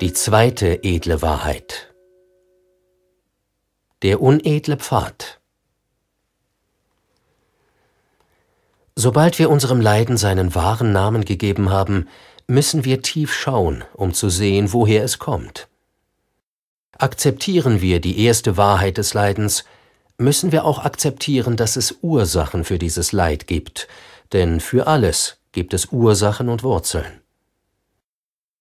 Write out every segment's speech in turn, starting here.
Die zweite edle Wahrheit. Der unedle Pfad. Sobald wir unserem Leiden seinen wahren Namen gegeben haben, müssen wir tief schauen, um zu sehen, woher es kommt. Akzeptieren wir die erste Wahrheit des Leidens, müssen wir auch akzeptieren, dass es Ursachen für dieses Leid gibt, denn für alles gibt es Ursachen und Wurzeln.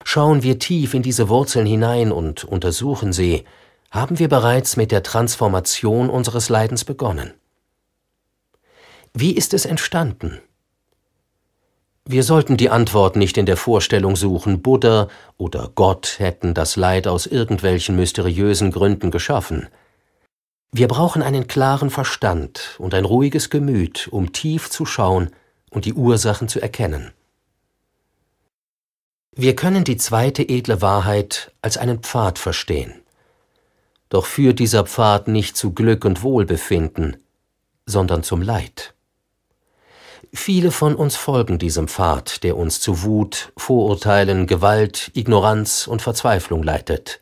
Schauen wir tief in diese Wurzeln hinein und untersuchen sie, haben wir bereits mit der Transformation unseres Leidens begonnen. Wie ist es entstanden? Wir sollten die Antwort nicht in der Vorstellung suchen, Buddha oder Gott hätten das Leid aus irgendwelchen mysteriösen Gründen geschaffen. Wir brauchen einen klaren Verstand und ein ruhiges Gemüt, um tief zu schauen und die Ursachen zu erkennen. Wir können die zweite edle Wahrheit als einen Pfad verstehen. Doch führt dieser Pfad nicht zu Glück und Wohlbefinden, sondern zum Leid. Viele von uns folgen diesem Pfad, der uns zu Wut, Vorurteilen, Gewalt, Ignoranz und Verzweiflung leitet.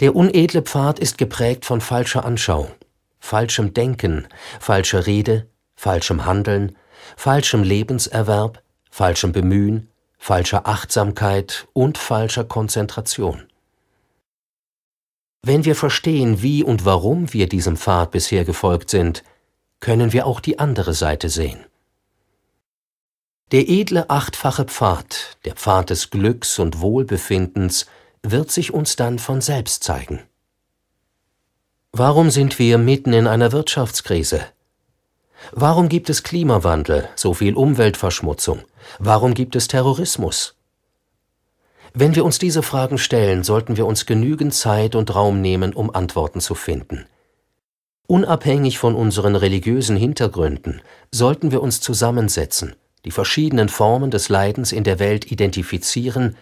Der unedle Pfad ist geprägt von falscher Anschauung, falschem Denken, falscher Rede, falschem Handeln, falschem Lebenserwerb, falschem Bemühen, falscher Achtsamkeit und falscher Konzentration. Wenn wir verstehen, wie und warum wir diesem Pfad bisher gefolgt sind, können wir auch die andere Seite sehen. Der edle achtfache Pfad, der Pfad des Glücks und Wohlbefindens, wird sich uns dann von selbst zeigen. Warum sind wir mitten in einer Wirtschaftskrise? Warum gibt es Klimawandel, so viel Umweltverschmutzung? Warum gibt es Terrorismus? Wenn wir uns diese Fragen stellen, sollten wir uns genügend Zeit und Raum nehmen, um Antworten zu finden. Unabhängig von unseren religiösen Hintergründen sollten wir uns zusammensetzen, die verschiedenen Formen des Leidens in der Welt identifizieren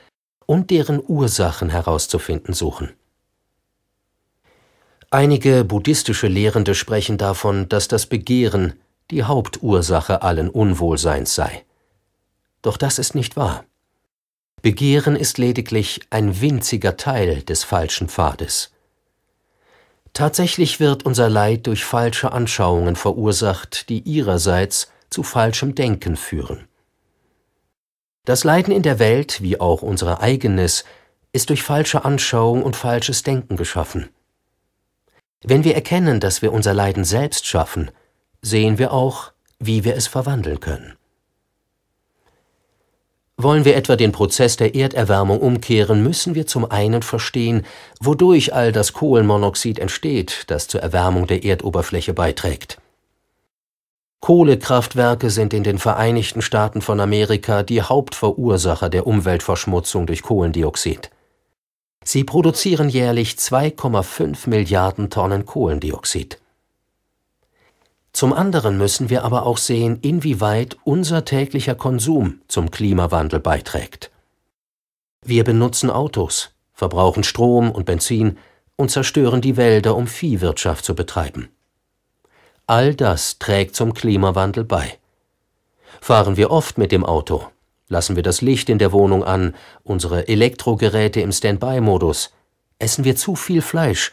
und deren Ursachen herauszufinden suchen. Einige buddhistische Lehrende sprechen davon, dass das Begehren die Hauptursache allen Unwohlseins sei. Doch das ist nicht wahr. Begehren ist lediglich ein winziger Teil des falschen Pfades. Tatsächlich wird unser Leid durch falsche Anschauungen verursacht, die ihrerseits zu falschem Denken führen. Das Leiden in der Welt, wie auch unser eigenes, ist durch falsche Anschauung und falsches Denken geschaffen. Wenn wir erkennen, dass wir unser Leiden selbst schaffen sehen wir auch, wie wir es verwandeln können. Wollen wir etwa den Prozess der Erderwärmung umkehren, müssen wir zum einen verstehen, wodurch all das Kohlenmonoxid entsteht, das zur Erwärmung der Erdoberfläche beiträgt. Kohlekraftwerke sind in den Vereinigten Staaten von Amerika die Hauptverursacher der Umweltverschmutzung durch Kohlendioxid. Sie produzieren jährlich 2,5 Milliarden Tonnen Kohlendioxid. Zum anderen müssen wir aber auch sehen, inwieweit unser täglicher Konsum zum Klimawandel beiträgt. Wir benutzen Autos, verbrauchen Strom und Benzin und zerstören die Wälder, um Viehwirtschaft zu betreiben. All das trägt zum Klimawandel bei. Fahren wir oft mit dem Auto, lassen wir das Licht in der Wohnung an, unsere Elektrogeräte im Standby-Modus, essen wir zu viel Fleisch,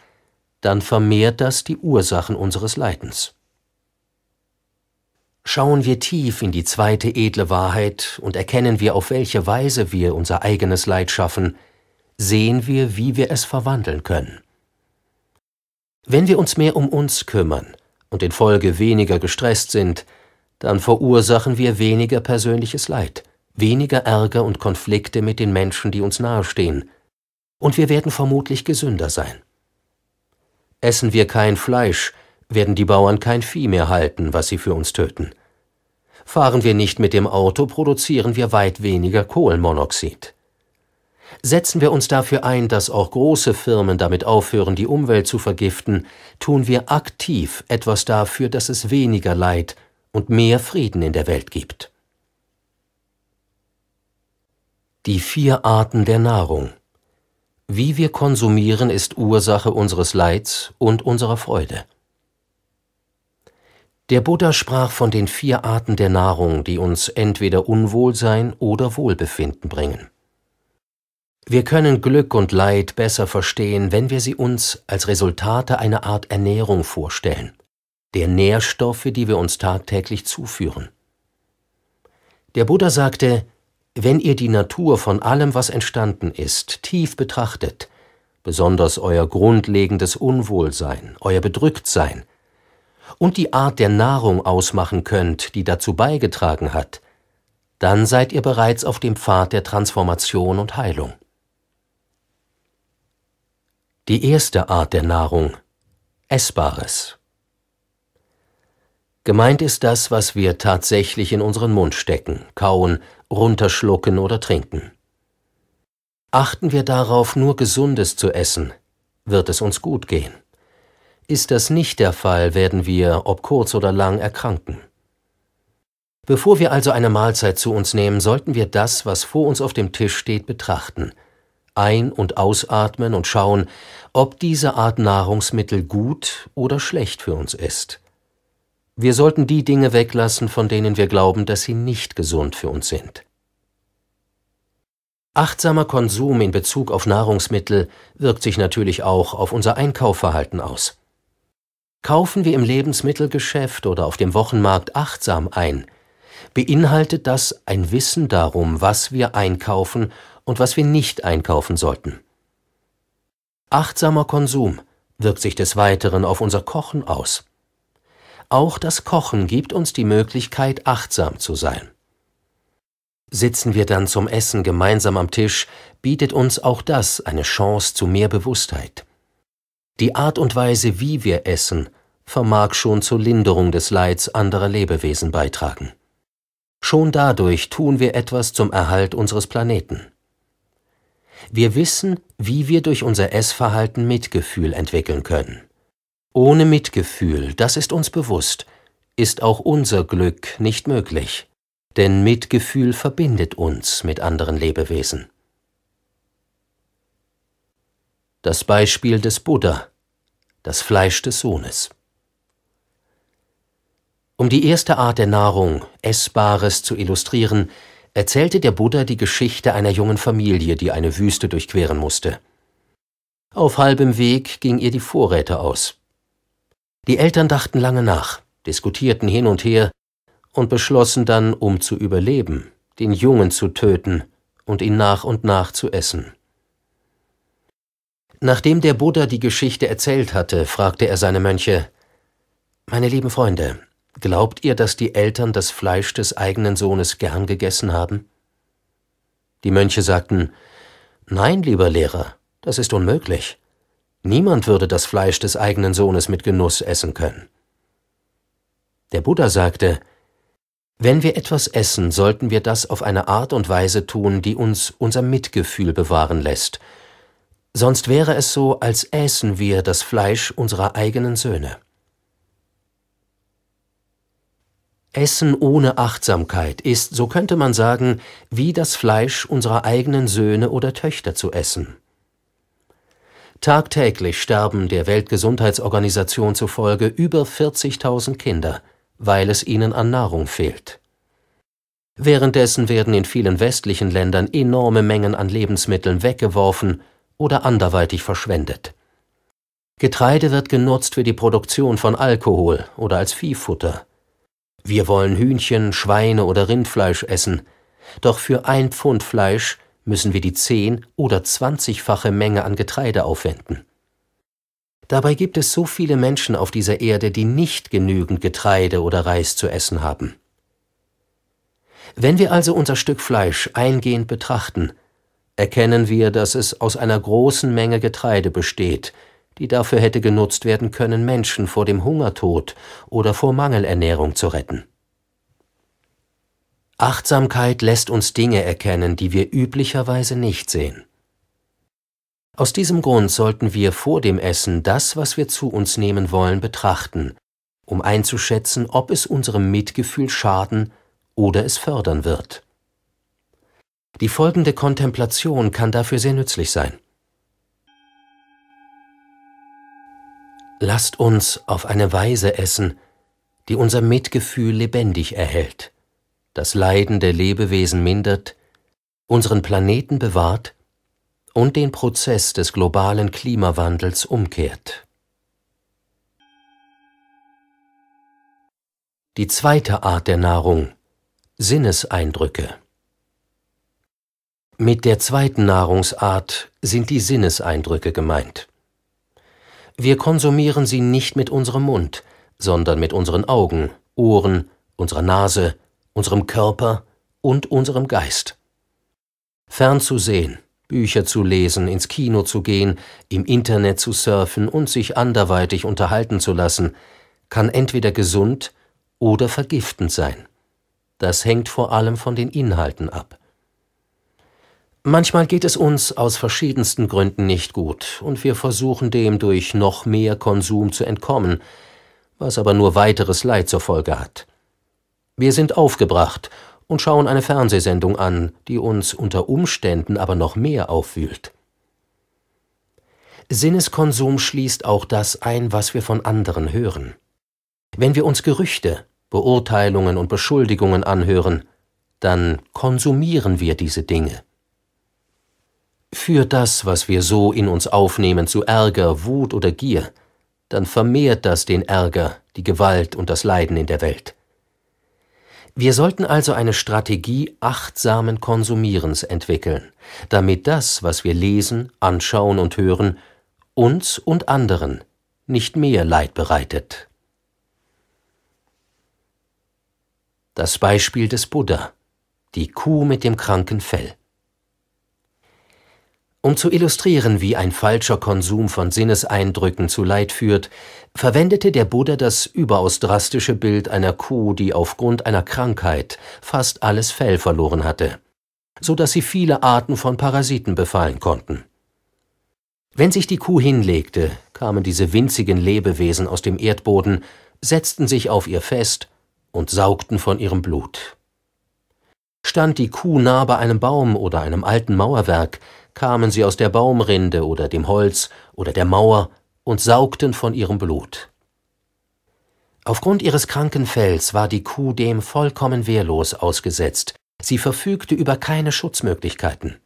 dann vermehrt das die Ursachen unseres Leidens. Schauen wir tief in die zweite edle Wahrheit und erkennen wir, auf welche Weise wir unser eigenes Leid schaffen, sehen wir, wie wir es verwandeln können. Wenn wir uns mehr um uns kümmern und in Folge weniger gestresst sind, dann verursachen wir weniger persönliches Leid, weniger Ärger und Konflikte mit den Menschen, die uns nahestehen, und wir werden vermutlich gesünder sein. Essen wir kein Fleisch, werden die Bauern kein Vieh mehr halten, was sie für uns töten. Fahren wir nicht mit dem Auto, produzieren wir weit weniger Kohlenmonoxid. Setzen wir uns dafür ein, dass auch große Firmen damit aufhören, die Umwelt zu vergiften, tun wir aktiv etwas dafür, dass es weniger Leid und mehr Frieden in der Welt gibt. Die vier Arten der Nahrung. Wie wir konsumieren, ist Ursache unseres Leids und unserer Freude. Der Buddha sprach von den vier Arten der Nahrung, die uns entweder Unwohlsein oder Wohlbefinden bringen. Wir können Glück und Leid besser verstehen, wenn wir sie uns als Resultate einer Art Ernährung vorstellen, der Nährstoffe, die wir uns tagtäglich zuführen. Der Buddha sagte, wenn ihr die Natur von allem, was entstanden ist, tief betrachtet, besonders euer grundlegendes Unwohlsein, euer Bedrücktsein, und die Art der Nahrung ausmachen könnt, die dazu beigetragen hat, dann seid ihr bereits auf dem Pfad der Transformation und Heilung. Die erste Art der Nahrung, Essbares. Gemeint ist das, was wir tatsächlich in unseren Mund stecken, kauen, runterschlucken oder trinken. Achten wir darauf, nur Gesundes zu essen, wird es uns gut gehen. Ist das nicht der Fall, werden wir, ob kurz oder lang, erkranken. Bevor wir also eine Mahlzeit zu uns nehmen, sollten wir das, was vor uns auf dem Tisch steht, betrachten, ein- und ausatmen und schauen, ob diese Art Nahrungsmittel gut oder schlecht für uns ist. Wir sollten die Dinge weglassen, von denen wir glauben, dass sie nicht gesund für uns sind. Achtsamer Konsum in Bezug auf Nahrungsmittel wirkt sich natürlich auch auf unser Einkaufverhalten aus. Kaufen wir im Lebensmittelgeschäft oder auf dem Wochenmarkt achtsam ein, beinhaltet das ein Wissen darum, was wir einkaufen und was wir nicht einkaufen sollten. Achtsamer Konsum wirkt sich des Weiteren auf unser Kochen aus. Auch das Kochen gibt uns die Möglichkeit, achtsam zu sein. Sitzen wir dann zum Essen gemeinsam am Tisch, bietet uns auch das eine Chance zu mehr Bewusstheit. Die Art und Weise, wie wir essen, vermag schon zur Linderung des Leids anderer Lebewesen beitragen. Schon dadurch tun wir etwas zum Erhalt unseres Planeten. Wir wissen, wie wir durch unser Essverhalten Mitgefühl entwickeln können. Ohne Mitgefühl, das ist uns bewusst, ist auch unser Glück nicht möglich, denn Mitgefühl verbindet uns mit anderen Lebewesen. Das Beispiel des Buddha das Fleisch des Sohnes. Um die erste Art der Nahrung, Essbares, zu illustrieren, erzählte der Buddha die Geschichte einer jungen Familie, die eine Wüste durchqueren musste. Auf halbem Weg ging ihr die Vorräte aus. Die Eltern dachten lange nach, diskutierten hin und her und beschlossen dann, um zu überleben, den Jungen zu töten und ihn nach und nach zu essen. Nachdem der Buddha die Geschichte erzählt hatte, fragte er seine Mönche Meine lieben Freunde, glaubt ihr, dass die Eltern das Fleisch des eigenen Sohnes gern gegessen haben? Die Mönche sagten Nein, lieber Lehrer, das ist unmöglich. Niemand würde das Fleisch des eigenen Sohnes mit Genuss essen können. Der Buddha sagte, wenn wir etwas essen, sollten wir das auf eine Art und Weise tun, die uns unser Mitgefühl bewahren lässt sonst wäre es so, als äßen wir das Fleisch unserer eigenen Söhne. Essen ohne Achtsamkeit ist, so könnte man sagen, wie das Fleisch unserer eigenen Söhne oder Töchter zu essen. Tagtäglich sterben der Weltgesundheitsorganisation zufolge über 40.000 Kinder, weil es ihnen an Nahrung fehlt. Währenddessen werden in vielen westlichen Ländern enorme Mengen an Lebensmitteln weggeworfen oder anderweitig verschwendet. Getreide wird genutzt für die Produktion von Alkohol oder als Viehfutter. Wir wollen Hühnchen, Schweine oder Rindfleisch essen, doch für ein Pfund Fleisch müssen wir die zehn- oder zwanzigfache Menge an Getreide aufwenden. Dabei gibt es so viele Menschen auf dieser Erde, die nicht genügend Getreide oder Reis zu essen haben. Wenn wir also unser Stück Fleisch eingehend betrachten, erkennen wir, dass es aus einer großen Menge Getreide besteht, die dafür hätte genutzt werden können, Menschen vor dem Hungertod oder vor Mangelernährung zu retten. Achtsamkeit lässt uns Dinge erkennen, die wir üblicherweise nicht sehen. Aus diesem Grund sollten wir vor dem Essen das, was wir zu uns nehmen wollen, betrachten, um einzuschätzen, ob es unserem Mitgefühl schaden oder es fördern wird. Die folgende Kontemplation kann dafür sehr nützlich sein. Lasst uns auf eine Weise essen, die unser Mitgefühl lebendig erhält, das Leiden der Lebewesen mindert, unseren Planeten bewahrt und den Prozess des globalen Klimawandels umkehrt. Die zweite Art der Nahrung Sinneseindrücke mit der zweiten Nahrungsart sind die Sinneseindrücke gemeint. Wir konsumieren sie nicht mit unserem Mund, sondern mit unseren Augen, Ohren, unserer Nase, unserem Körper und unserem Geist. Fern zu sehen, Bücher zu lesen, ins Kino zu gehen, im Internet zu surfen und sich anderweitig unterhalten zu lassen, kann entweder gesund oder vergiftend sein. Das hängt vor allem von den Inhalten ab. Manchmal geht es uns aus verschiedensten Gründen nicht gut, und wir versuchen dem durch noch mehr Konsum zu entkommen, was aber nur weiteres Leid zur Folge hat. Wir sind aufgebracht und schauen eine Fernsehsendung an, die uns unter Umständen aber noch mehr aufwühlt. Sinneskonsum schließt auch das ein, was wir von anderen hören. Wenn wir uns Gerüchte, Beurteilungen und Beschuldigungen anhören, dann konsumieren wir diese Dinge. Führt das, was wir so in uns aufnehmen, zu Ärger, Wut oder Gier, dann vermehrt das den Ärger, die Gewalt und das Leiden in der Welt. Wir sollten also eine Strategie achtsamen Konsumierens entwickeln, damit das, was wir lesen, anschauen und hören, uns und anderen nicht mehr Leid bereitet. Das Beispiel des Buddha, die Kuh mit dem kranken Fell. Um zu illustrieren, wie ein falscher Konsum von Sinneseindrücken zu Leid führt, verwendete der Buddha das überaus drastische Bild einer Kuh, die aufgrund einer Krankheit fast alles Fell verloren hatte, so dass sie viele Arten von Parasiten befallen konnten. Wenn sich die Kuh hinlegte, kamen diese winzigen Lebewesen aus dem Erdboden, setzten sich auf ihr fest und saugten von ihrem Blut. Stand die Kuh nah bei einem Baum oder einem alten Mauerwerk, kamen sie aus der Baumrinde oder dem Holz oder der Mauer und saugten von ihrem Blut. Aufgrund ihres kranken Fells war die Kuh dem vollkommen wehrlos ausgesetzt, sie verfügte über keine Schutzmöglichkeiten.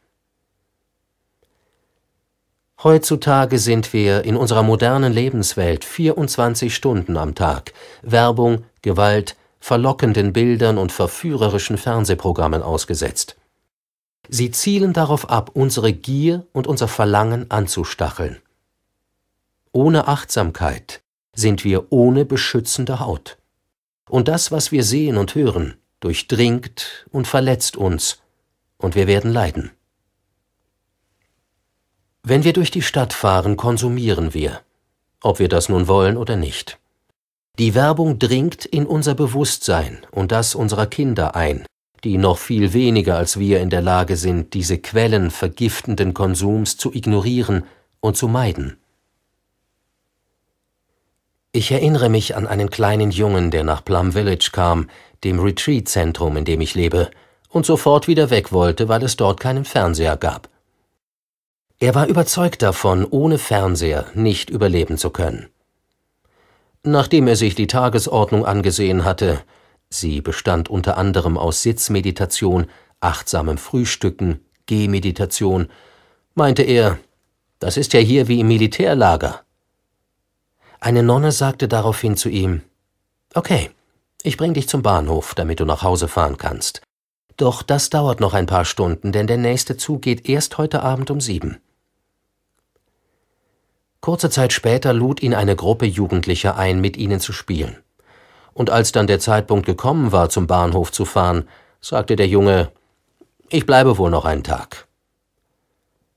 Heutzutage sind wir in unserer modernen Lebenswelt 24 Stunden am Tag Werbung, Gewalt, verlockenden Bildern und verführerischen Fernsehprogrammen ausgesetzt. Sie zielen darauf ab, unsere Gier und unser Verlangen anzustacheln. Ohne Achtsamkeit sind wir ohne beschützende Haut. Und das, was wir sehen und hören, durchdringt und verletzt uns, und wir werden leiden. Wenn wir durch die Stadt fahren, konsumieren wir, ob wir das nun wollen oder nicht. Die Werbung dringt in unser Bewusstsein und das unserer Kinder ein, die noch viel weniger als wir in der Lage sind, diese Quellen vergiftenden Konsums zu ignorieren und zu meiden. Ich erinnere mich an einen kleinen Jungen, der nach Plum Village kam, dem Retreat-Zentrum, in dem ich lebe, und sofort wieder weg wollte, weil es dort keinen Fernseher gab. Er war überzeugt davon, ohne Fernseher nicht überleben zu können. Nachdem er sich die Tagesordnung angesehen hatte, sie bestand unter anderem aus Sitzmeditation, achtsamem Frühstücken, Gehmeditation, meinte er, das ist ja hier wie im Militärlager. Eine Nonne sagte daraufhin zu ihm, Okay, ich bring dich zum Bahnhof, damit du nach Hause fahren kannst. Doch das dauert noch ein paar Stunden, denn der nächste Zug geht erst heute Abend um sieben. Kurze Zeit später lud ihn eine Gruppe Jugendlicher ein, mit ihnen zu spielen. Und als dann der Zeitpunkt gekommen war, zum Bahnhof zu fahren, sagte der Junge Ich bleibe wohl noch einen Tag.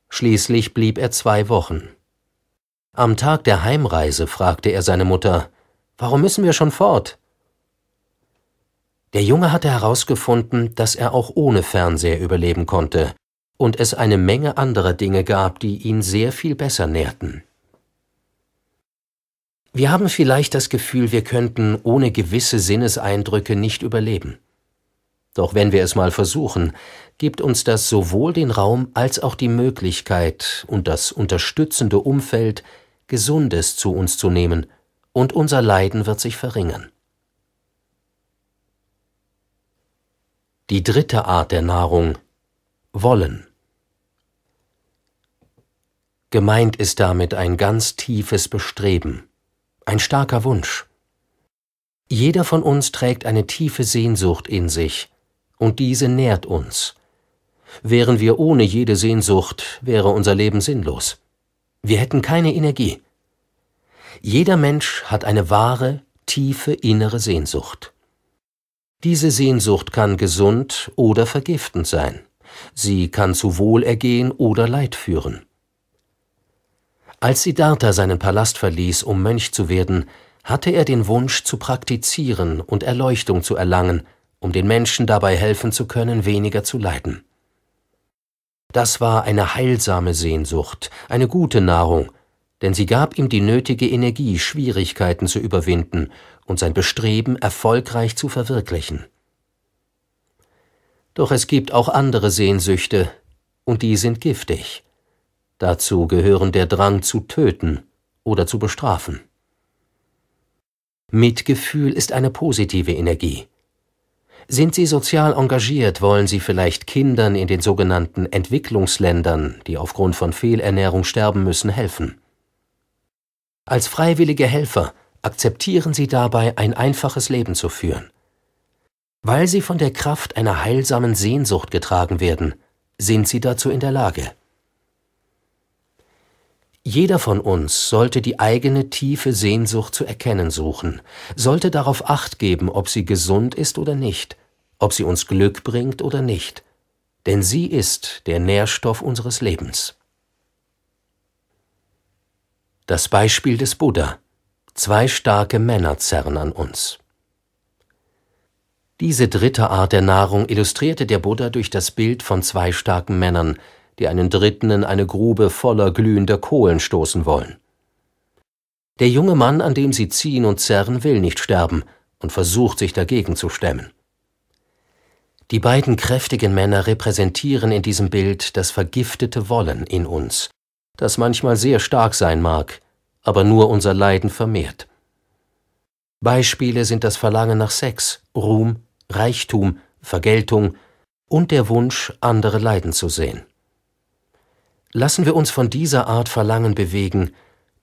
Schließlich blieb er zwei Wochen. Am Tag der Heimreise fragte er seine Mutter Warum müssen wir schon fort? Der Junge hatte herausgefunden, dass er auch ohne Fernseher überleben konnte, und es eine Menge anderer Dinge gab, die ihn sehr viel besser nährten. Wir haben vielleicht das Gefühl, wir könnten ohne gewisse Sinneseindrücke nicht überleben. Doch wenn wir es mal versuchen, gibt uns das sowohl den Raum als auch die Möglichkeit und das unterstützende Umfeld, Gesundes zu uns zu nehmen, und unser Leiden wird sich verringern. Die dritte Art der Nahrung Wollen. Gemeint ist damit ein ganz tiefes Bestreben, ein starker Wunsch. Jeder von uns trägt eine tiefe Sehnsucht in sich, und diese nährt uns. Wären wir ohne jede Sehnsucht, wäre unser Leben sinnlos. Wir hätten keine Energie. Jeder Mensch hat eine wahre, tiefe innere Sehnsucht. Diese Sehnsucht kann gesund oder vergiftend sein. Sie kann zu Wohlergehen oder Leid führen. Als Siddhartha seinen Palast verließ, um Mönch zu werden, hatte er den Wunsch zu praktizieren und Erleuchtung zu erlangen, um den Menschen dabei helfen zu können, weniger zu leiden. Das war eine heilsame Sehnsucht, eine gute Nahrung, denn sie gab ihm die nötige Energie, Schwierigkeiten zu überwinden und sein Bestreben erfolgreich zu verwirklichen. Doch es gibt auch andere Sehnsüchte, und die sind giftig. Dazu gehören der Drang zu töten oder zu bestrafen. Mitgefühl ist eine positive Energie. Sind Sie sozial engagiert, wollen Sie vielleicht Kindern in den sogenannten Entwicklungsländern, die aufgrund von Fehlernährung sterben müssen, helfen. Als freiwillige Helfer akzeptieren Sie dabei, ein einfaches Leben zu führen. Weil Sie von der Kraft einer heilsamen Sehnsucht getragen werden, sind Sie dazu in der Lage. Jeder von uns sollte die eigene tiefe Sehnsucht zu erkennen suchen, sollte darauf acht geben, ob sie gesund ist oder nicht, ob sie uns Glück bringt oder nicht, denn sie ist der Nährstoff unseres Lebens. Das Beispiel des Buddha. Zwei starke Männer zerren an uns. Diese dritte Art der Nahrung illustrierte der Buddha durch das Bild von zwei starken Männern, die einen Dritten in eine Grube voller glühender Kohlen stoßen wollen. Der junge Mann, an dem sie ziehen und zerren, will nicht sterben und versucht sich dagegen zu stemmen. Die beiden kräftigen Männer repräsentieren in diesem Bild das vergiftete Wollen in uns, das manchmal sehr stark sein mag, aber nur unser Leiden vermehrt. Beispiele sind das Verlangen nach Sex, Ruhm, Reichtum, Vergeltung und der Wunsch, andere leiden zu sehen. Lassen wir uns von dieser Art Verlangen bewegen,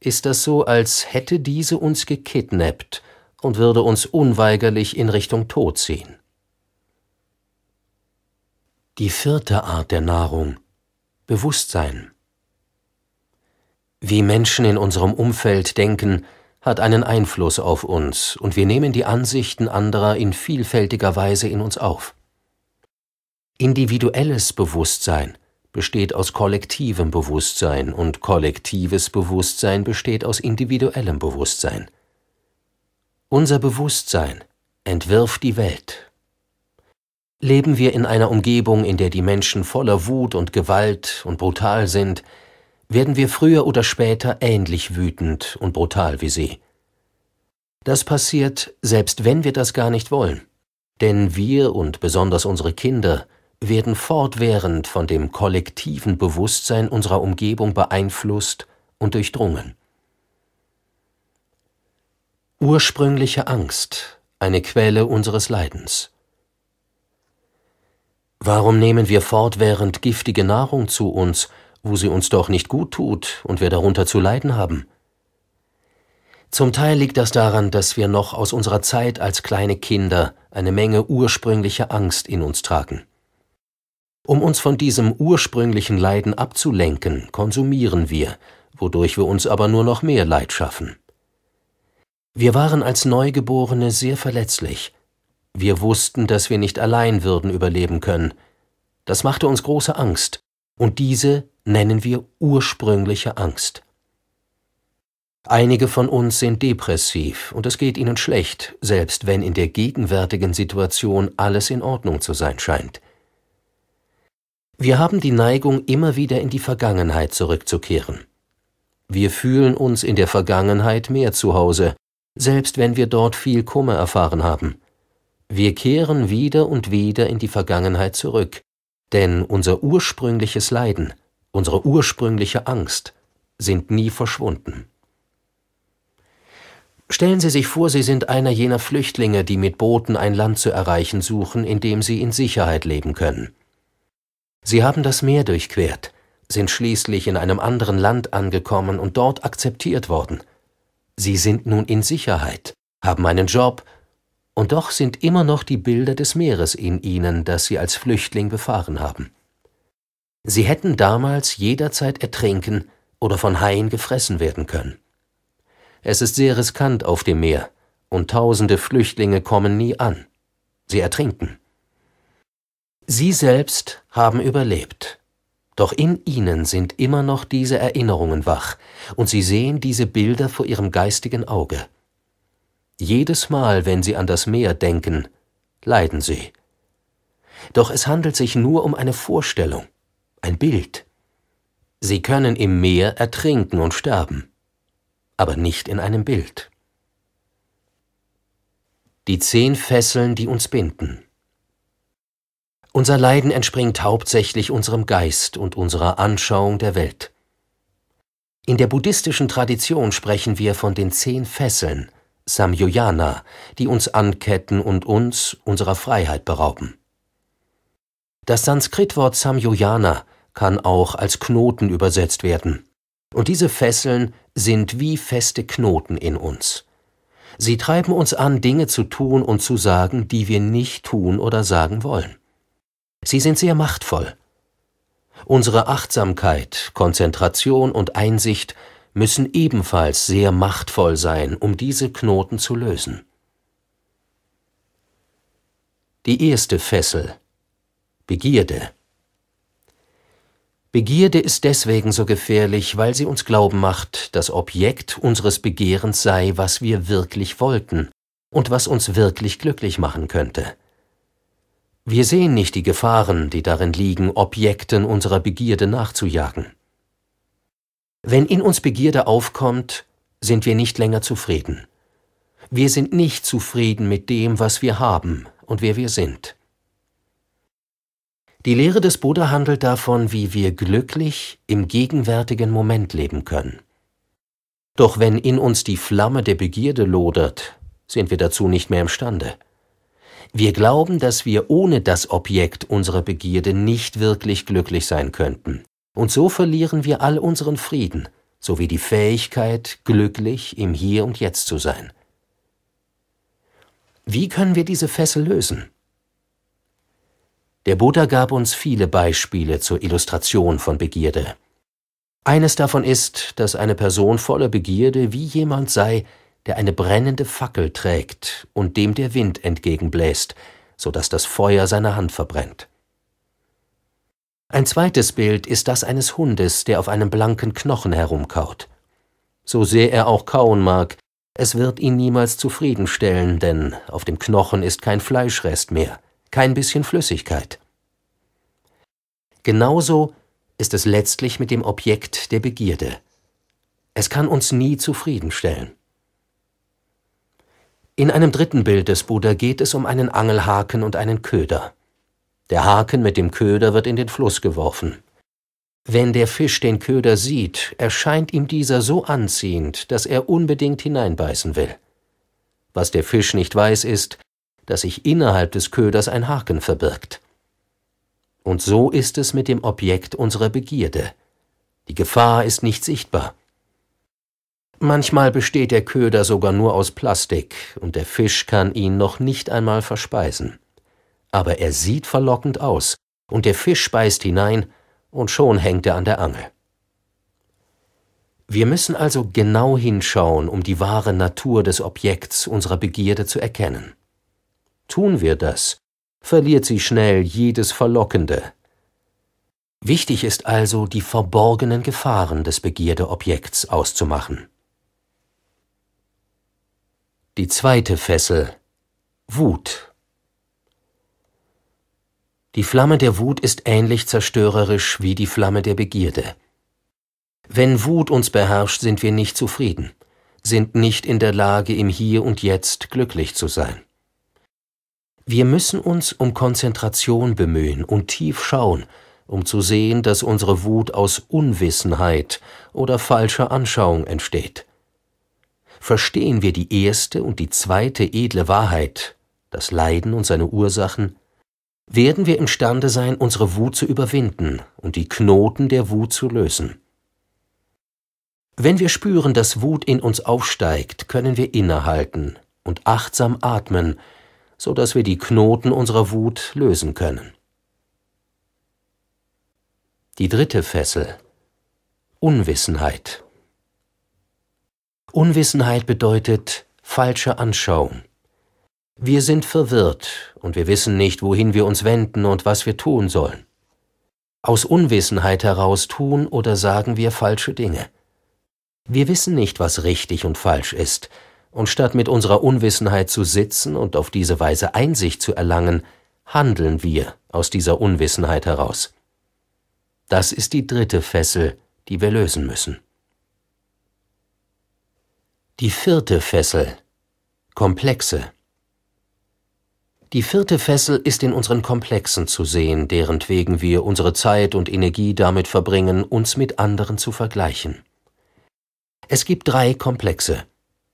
ist das so, als hätte diese uns gekidnappt und würde uns unweigerlich in Richtung Tod ziehen. Die vierte Art der Nahrung Bewusstsein. Wie Menschen in unserem Umfeld denken, hat einen Einfluss auf uns, und wir nehmen die Ansichten anderer in vielfältiger Weise in uns auf. Individuelles Bewusstsein besteht aus kollektivem Bewusstsein und kollektives Bewusstsein besteht aus individuellem Bewusstsein. Unser Bewusstsein entwirft die Welt. Leben wir in einer Umgebung, in der die Menschen voller Wut und Gewalt und brutal sind, werden wir früher oder später ähnlich wütend und brutal wie sie. Das passiert, selbst wenn wir das gar nicht wollen. Denn wir und besonders unsere Kinder werden fortwährend von dem kollektiven Bewusstsein unserer Umgebung beeinflusst und durchdrungen. Ursprüngliche Angst, eine Quelle unseres Leidens. Warum nehmen wir fortwährend giftige Nahrung zu uns, wo sie uns doch nicht gut tut und wir darunter zu leiden haben? Zum Teil liegt das daran, dass wir noch aus unserer Zeit als kleine Kinder eine Menge ursprüngliche Angst in uns tragen. Um uns von diesem ursprünglichen Leiden abzulenken, konsumieren wir, wodurch wir uns aber nur noch mehr Leid schaffen. Wir waren als Neugeborene sehr verletzlich. Wir wussten, dass wir nicht allein würden überleben können. Das machte uns große Angst, und diese nennen wir ursprüngliche Angst. Einige von uns sind depressiv und es geht ihnen schlecht, selbst wenn in der gegenwärtigen Situation alles in Ordnung zu sein scheint. Wir haben die Neigung, immer wieder in die Vergangenheit zurückzukehren. Wir fühlen uns in der Vergangenheit mehr zu Hause, selbst wenn wir dort viel Kummer erfahren haben. Wir kehren wieder und wieder in die Vergangenheit zurück, denn unser ursprüngliches Leiden, unsere ursprüngliche Angst sind nie verschwunden. Stellen Sie sich vor, Sie sind einer jener Flüchtlinge, die mit Booten ein Land zu erreichen suchen, in dem Sie in Sicherheit leben können. Sie haben das Meer durchquert, sind schließlich in einem anderen Land angekommen und dort akzeptiert worden. Sie sind nun in Sicherheit, haben einen Job, und doch sind immer noch die Bilder des Meeres in ihnen, das sie als Flüchtling befahren haben. Sie hätten damals jederzeit ertrinken oder von Haien gefressen werden können. Es ist sehr riskant auf dem Meer, und tausende Flüchtlinge kommen nie an. Sie ertrinken. Sie selbst haben überlebt. Doch in ihnen sind immer noch diese Erinnerungen wach, und sie sehen diese Bilder vor ihrem geistigen Auge. Jedes Mal, wenn sie an das Meer denken, leiden sie. Doch es handelt sich nur um eine Vorstellung, ein Bild. Sie können im Meer ertrinken und sterben, aber nicht in einem Bild. Die zehn Fesseln, die uns binden. Unser Leiden entspringt hauptsächlich unserem Geist und unserer Anschauung der Welt. In der buddhistischen Tradition sprechen wir von den zehn Fesseln, Samyojana, die uns anketten und uns unserer Freiheit berauben. Das Sanskritwort Samyojana kann auch als Knoten übersetzt werden. Und diese Fesseln sind wie feste Knoten in uns. Sie treiben uns an, Dinge zu tun und zu sagen, die wir nicht tun oder sagen wollen. Sie sind sehr machtvoll. Unsere Achtsamkeit, Konzentration und Einsicht müssen ebenfalls sehr machtvoll sein, um diese Knoten zu lösen. Die erste Fessel Begierde Begierde ist deswegen so gefährlich, weil sie uns glauben macht, das Objekt unseres Begehrens sei, was wir wirklich wollten und was uns wirklich glücklich machen könnte. Wir sehen nicht die Gefahren, die darin liegen, Objekten unserer Begierde nachzujagen. Wenn in uns Begierde aufkommt, sind wir nicht länger zufrieden. Wir sind nicht zufrieden mit dem, was wir haben und wer wir sind. Die Lehre des Buddha handelt davon, wie wir glücklich im gegenwärtigen Moment leben können. Doch wenn in uns die Flamme der Begierde lodert, sind wir dazu nicht mehr imstande. Wir glauben, dass wir ohne das Objekt unserer Begierde nicht wirklich glücklich sein könnten. Und so verlieren wir all unseren Frieden sowie die Fähigkeit, glücklich im Hier und Jetzt zu sein. Wie können wir diese Fessel lösen? Der Buddha gab uns viele Beispiele zur Illustration von Begierde. Eines davon ist, dass eine Person voller Begierde wie jemand sei, der eine brennende Fackel trägt und dem der Wind entgegenbläst, so dass das Feuer seine Hand verbrennt. Ein zweites Bild ist das eines Hundes, der auf einem blanken Knochen herumkaut. So sehr er auch kauen mag, es wird ihn niemals zufriedenstellen, denn auf dem Knochen ist kein Fleischrest mehr, kein bisschen Flüssigkeit. Genauso ist es letztlich mit dem Objekt der Begierde. Es kann uns nie zufriedenstellen. In einem dritten Bild des Buddha geht es um einen Angelhaken und einen Köder. Der Haken mit dem Köder wird in den Fluss geworfen. Wenn der Fisch den Köder sieht, erscheint ihm dieser so anziehend, dass er unbedingt hineinbeißen will. Was der Fisch nicht weiß, ist, dass sich innerhalb des Köders ein Haken verbirgt. Und so ist es mit dem Objekt unserer Begierde. Die Gefahr ist nicht sichtbar. Manchmal besteht der Köder sogar nur aus Plastik und der Fisch kann ihn noch nicht einmal verspeisen. Aber er sieht verlockend aus und der Fisch speist hinein und schon hängt er an der Angel. Wir müssen also genau hinschauen, um die wahre Natur des Objekts unserer Begierde zu erkennen. Tun wir das, verliert sie schnell jedes Verlockende. Wichtig ist also, die verborgenen Gefahren des Begierdeobjekts auszumachen. Die zweite Fessel Wut. Die Flamme der Wut ist ähnlich zerstörerisch wie die Flamme der Begierde. Wenn Wut uns beherrscht, sind wir nicht zufrieden, sind nicht in der Lage, im Hier und Jetzt glücklich zu sein. Wir müssen uns um Konzentration bemühen und tief schauen, um zu sehen, dass unsere Wut aus Unwissenheit oder falscher Anschauung entsteht verstehen wir die erste und die zweite edle Wahrheit, das Leiden und seine Ursachen, werden wir imstande sein, unsere Wut zu überwinden und die Knoten der Wut zu lösen. Wenn wir spüren, dass Wut in uns aufsteigt, können wir innehalten und achtsam atmen, so dass wir die Knoten unserer Wut lösen können. Die dritte Fessel Unwissenheit Unwissenheit bedeutet falsche Anschauung. Wir sind verwirrt und wir wissen nicht, wohin wir uns wenden und was wir tun sollen. Aus Unwissenheit heraus tun oder sagen wir falsche Dinge. Wir wissen nicht, was richtig und falsch ist, und statt mit unserer Unwissenheit zu sitzen und auf diese Weise Einsicht zu erlangen, handeln wir aus dieser Unwissenheit heraus. Das ist die dritte Fessel, die wir lösen müssen. Die vierte Fessel. Komplexe. Die vierte Fessel ist in unseren Komplexen zu sehen, deren wegen wir unsere Zeit und Energie damit verbringen, uns mit anderen zu vergleichen. Es gibt drei Komplexe,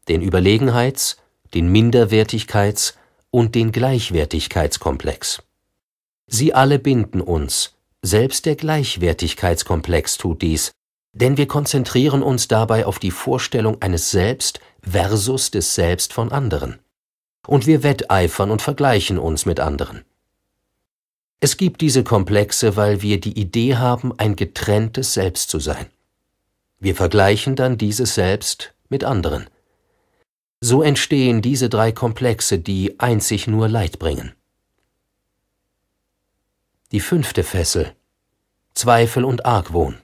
den Überlegenheits-, den Minderwertigkeits- und den Gleichwertigkeitskomplex. Sie alle binden uns, selbst der Gleichwertigkeitskomplex tut dies, denn wir konzentrieren uns dabei auf die Vorstellung eines Selbst versus des Selbst von anderen. Und wir wetteifern und vergleichen uns mit anderen. Es gibt diese Komplexe, weil wir die Idee haben, ein getrenntes Selbst zu sein. Wir vergleichen dann dieses Selbst mit anderen. So entstehen diese drei Komplexe, die einzig nur Leid bringen. Die fünfte Fessel Zweifel und Argwohn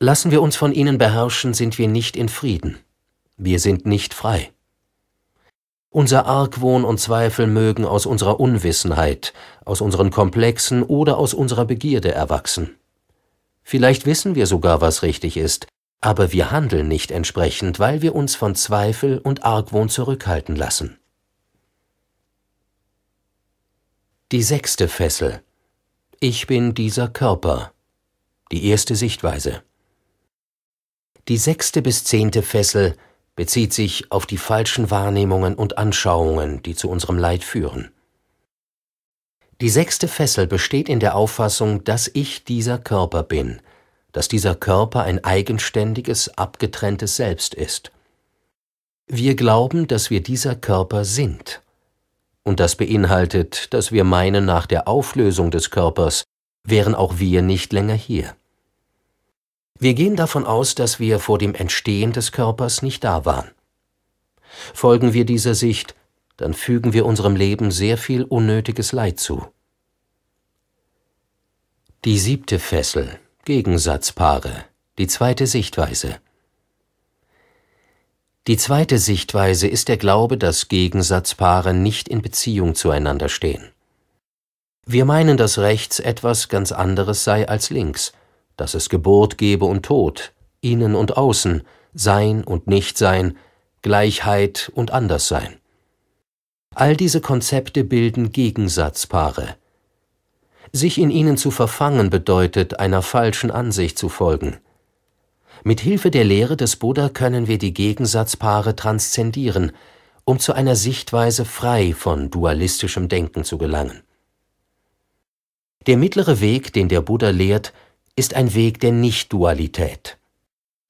Lassen wir uns von ihnen beherrschen, sind wir nicht in Frieden. Wir sind nicht frei. Unser Argwohn und Zweifel mögen aus unserer Unwissenheit, aus unseren Komplexen oder aus unserer Begierde erwachsen. Vielleicht wissen wir sogar, was richtig ist, aber wir handeln nicht entsprechend, weil wir uns von Zweifel und Argwohn zurückhalten lassen. Die sechste Fessel Ich bin dieser Körper. Die erste Sichtweise. Die sechste bis zehnte Fessel bezieht sich auf die falschen Wahrnehmungen und Anschauungen, die zu unserem Leid führen. Die sechste Fessel besteht in der Auffassung, dass ich dieser Körper bin, dass dieser Körper ein eigenständiges, abgetrenntes Selbst ist. Wir glauben, dass wir dieser Körper sind. Und das beinhaltet, dass wir meinen, nach der Auflösung des Körpers wären auch wir nicht länger hier. Wir gehen davon aus, dass wir vor dem Entstehen des Körpers nicht da waren. Folgen wir dieser Sicht, dann fügen wir unserem Leben sehr viel unnötiges Leid zu. Die siebte Fessel Gegensatzpaare die zweite Sichtweise Die zweite Sichtweise ist der Glaube, dass Gegensatzpaare nicht in Beziehung zueinander stehen. Wir meinen, dass rechts etwas ganz anderes sei als links, dass es Geburt gebe und Tod, innen und außen, Sein und Nichtsein, Gleichheit und Anderssein. All diese Konzepte bilden Gegensatzpaare. Sich in ihnen zu verfangen bedeutet, einer falschen Ansicht zu folgen. Mit Hilfe der Lehre des Buddha können wir die Gegensatzpaare transzendieren, um zu einer Sichtweise frei von dualistischem Denken zu gelangen. Der mittlere Weg, den der Buddha lehrt, ist ein Weg der Nicht-Dualität.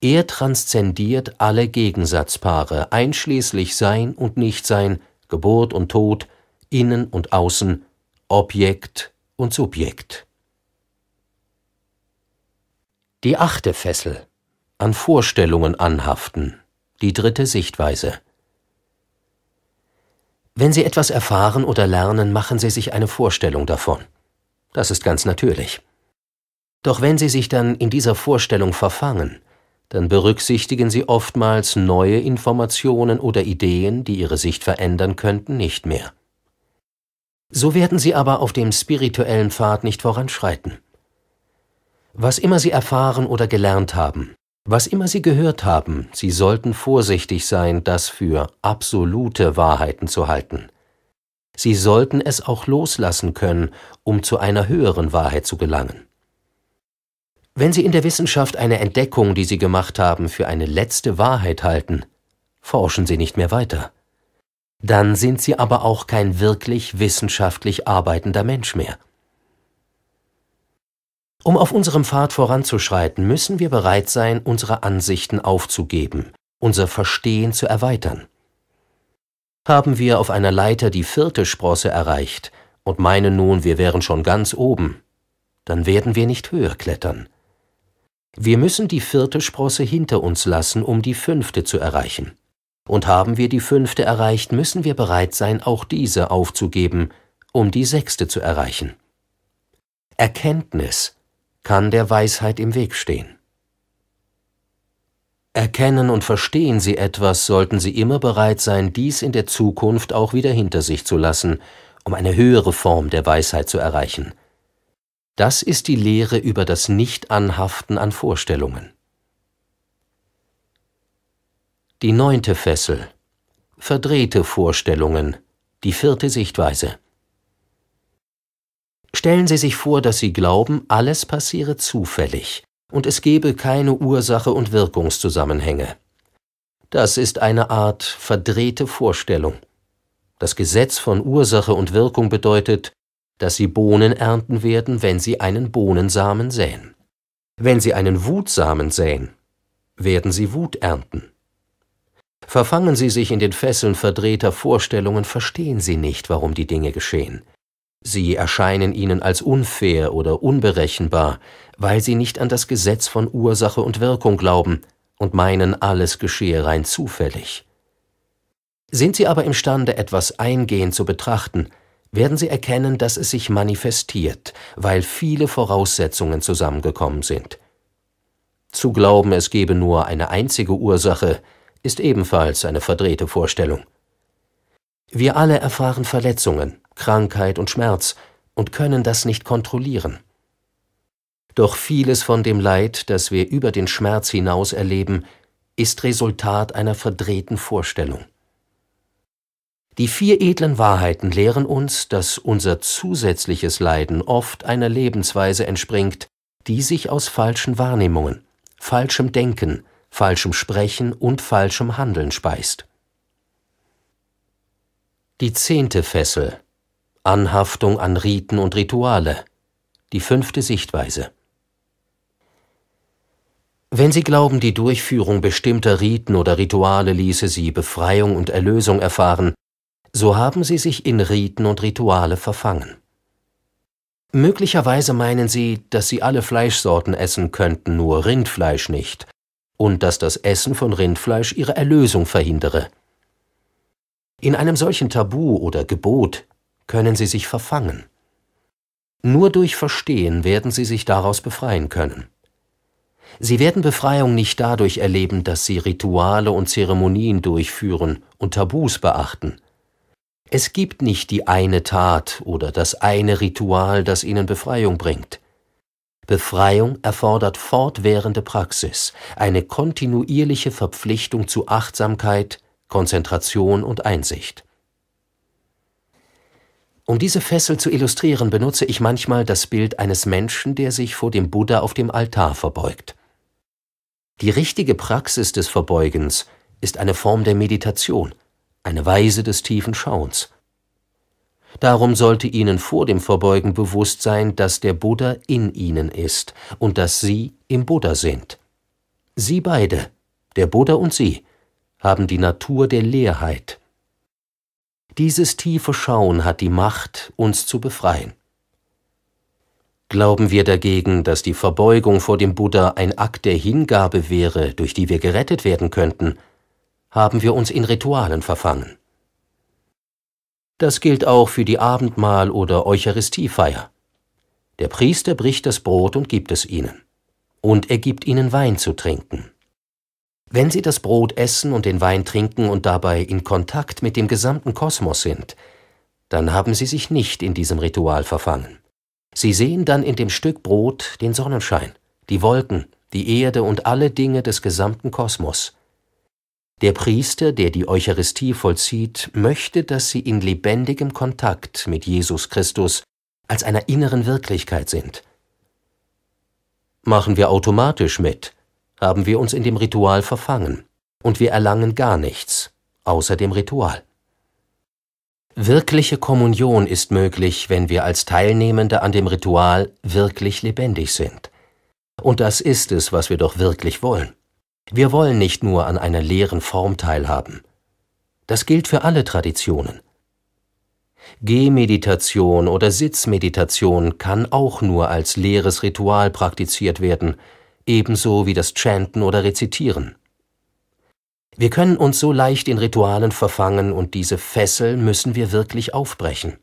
Er transzendiert alle Gegensatzpaare, einschließlich Sein und Nichtsein, Geburt und Tod, Innen und Außen, Objekt und Subjekt. Die achte Fessel an Vorstellungen anhaften, die dritte Sichtweise. Wenn Sie etwas erfahren oder lernen, machen Sie sich eine Vorstellung davon. Das ist ganz natürlich. Doch wenn Sie sich dann in dieser Vorstellung verfangen, dann berücksichtigen Sie oftmals neue Informationen oder Ideen, die Ihre Sicht verändern könnten, nicht mehr. So werden Sie aber auf dem spirituellen Pfad nicht voranschreiten. Was immer Sie erfahren oder gelernt haben, was immer Sie gehört haben, Sie sollten vorsichtig sein, das für absolute Wahrheiten zu halten. Sie sollten es auch loslassen können, um zu einer höheren Wahrheit zu gelangen. Wenn Sie in der Wissenschaft eine Entdeckung, die Sie gemacht haben, für eine letzte Wahrheit halten, forschen Sie nicht mehr weiter. Dann sind Sie aber auch kein wirklich wissenschaftlich arbeitender Mensch mehr. Um auf unserem Pfad voranzuschreiten, müssen wir bereit sein, unsere Ansichten aufzugeben, unser Verstehen zu erweitern. Haben wir auf einer Leiter die vierte Sprosse erreicht und meinen nun, wir wären schon ganz oben, dann werden wir nicht höher klettern. Wir müssen die vierte Sprosse hinter uns lassen, um die fünfte zu erreichen. Und haben wir die fünfte erreicht, müssen wir bereit sein, auch diese aufzugeben, um die sechste zu erreichen. Erkenntnis kann der Weisheit im Weg stehen. Erkennen und verstehen Sie etwas, sollten Sie immer bereit sein, dies in der Zukunft auch wieder hinter sich zu lassen, um eine höhere Form der Weisheit zu erreichen – das ist die Lehre über das Nichtanhaften an Vorstellungen. Die neunte Fessel. Verdrehte Vorstellungen. Die vierte Sichtweise. Stellen Sie sich vor, dass Sie glauben, alles passiere zufällig und es gebe keine Ursache und Wirkungszusammenhänge. Das ist eine Art verdrehte Vorstellung. Das Gesetz von Ursache und Wirkung bedeutet, dass sie Bohnen ernten werden, wenn sie einen Bohnensamen säen. Wenn sie einen Wutsamen säen, werden sie Wut ernten. Verfangen sie sich in den Fesseln verdrehter Vorstellungen, verstehen sie nicht, warum die Dinge geschehen. Sie erscheinen ihnen als unfair oder unberechenbar, weil sie nicht an das Gesetz von Ursache und Wirkung glauben und meinen, alles geschehe rein zufällig. Sind sie aber imstande, etwas eingehend zu betrachten, werden Sie erkennen, dass es sich manifestiert, weil viele Voraussetzungen zusammengekommen sind. Zu glauben, es gebe nur eine einzige Ursache, ist ebenfalls eine verdrehte Vorstellung. Wir alle erfahren Verletzungen, Krankheit und Schmerz und können das nicht kontrollieren. Doch vieles von dem Leid, das wir über den Schmerz hinaus erleben, ist Resultat einer verdrehten Vorstellung. Die vier edlen Wahrheiten lehren uns, dass unser zusätzliches Leiden oft einer Lebensweise entspringt, die sich aus falschen Wahrnehmungen, falschem Denken, falschem Sprechen und falschem Handeln speist. Die zehnte Fessel Anhaftung an Riten und Rituale die fünfte Sichtweise Wenn Sie glauben, die Durchführung bestimmter Riten oder Rituale ließe Sie Befreiung und Erlösung erfahren, so haben sie sich in Riten und Rituale verfangen. Möglicherweise meinen sie, dass sie alle Fleischsorten essen könnten, nur Rindfleisch nicht, und dass das Essen von Rindfleisch ihre Erlösung verhindere. In einem solchen Tabu oder Gebot können sie sich verfangen. Nur durch Verstehen werden sie sich daraus befreien können. Sie werden Befreiung nicht dadurch erleben, dass sie Rituale und Zeremonien durchführen und Tabus beachten, es gibt nicht die eine Tat oder das eine Ritual, das ihnen Befreiung bringt. Befreiung erfordert fortwährende Praxis, eine kontinuierliche Verpflichtung zu Achtsamkeit, Konzentration und Einsicht. Um diese Fessel zu illustrieren, benutze ich manchmal das Bild eines Menschen, der sich vor dem Buddha auf dem Altar verbeugt. Die richtige Praxis des Verbeugens ist eine Form der Meditation – eine Weise des tiefen Schauens. Darum sollte ihnen vor dem Verbeugen bewusst sein, dass der Buddha in ihnen ist und dass sie im Buddha sind. Sie beide, der Buddha und sie, haben die Natur der Leerheit. Dieses tiefe Schauen hat die Macht, uns zu befreien. Glauben wir dagegen, dass die Verbeugung vor dem Buddha ein Akt der Hingabe wäre, durch die wir gerettet werden könnten, haben wir uns in Ritualen verfangen. Das gilt auch für die Abendmahl- oder Eucharistiefeier. Der Priester bricht das Brot und gibt es ihnen. Und er gibt ihnen Wein zu trinken. Wenn sie das Brot essen und den Wein trinken und dabei in Kontakt mit dem gesamten Kosmos sind, dann haben sie sich nicht in diesem Ritual verfangen. Sie sehen dann in dem Stück Brot den Sonnenschein, die Wolken, die Erde und alle Dinge des gesamten Kosmos. Der Priester, der die Eucharistie vollzieht, möchte, dass sie in lebendigem Kontakt mit Jesus Christus als einer inneren Wirklichkeit sind. Machen wir automatisch mit, haben wir uns in dem Ritual verfangen und wir erlangen gar nichts außer dem Ritual. Wirkliche Kommunion ist möglich, wenn wir als Teilnehmende an dem Ritual wirklich lebendig sind. Und das ist es, was wir doch wirklich wollen. Wir wollen nicht nur an einer leeren Form teilhaben. Das gilt für alle Traditionen. Gehmeditation oder Sitzmeditation kann auch nur als leeres Ritual praktiziert werden, ebenso wie das Chanten oder Rezitieren. Wir können uns so leicht in Ritualen verfangen und diese Fessel müssen wir wirklich aufbrechen.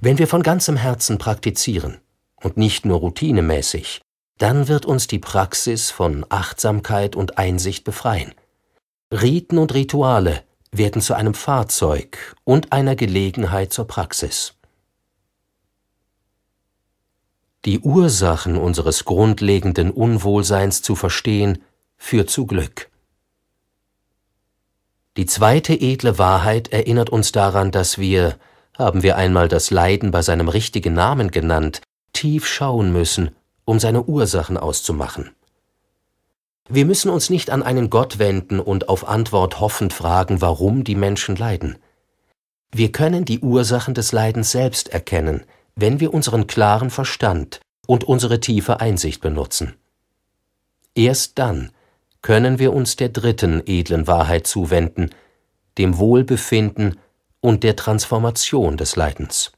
Wenn wir von ganzem Herzen praktizieren und nicht nur routinemäßig, dann wird uns die Praxis von Achtsamkeit und Einsicht befreien. Riten und Rituale werden zu einem Fahrzeug und einer Gelegenheit zur Praxis. Die Ursachen unseres grundlegenden Unwohlseins zu verstehen, führt zu Glück. Die zweite edle Wahrheit erinnert uns daran, dass wir, haben wir einmal das Leiden bei seinem richtigen Namen genannt, tief schauen müssen um seine Ursachen auszumachen. Wir müssen uns nicht an einen Gott wenden und auf Antwort hoffend fragen, warum die Menschen leiden. Wir können die Ursachen des Leidens selbst erkennen, wenn wir unseren klaren Verstand und unsere tiefe Einsicht benutzen. Erst dann können wir uns der dritten edlen Wahrheit zuwenden, dem Wohlbefinden und der Transformation des Leidens.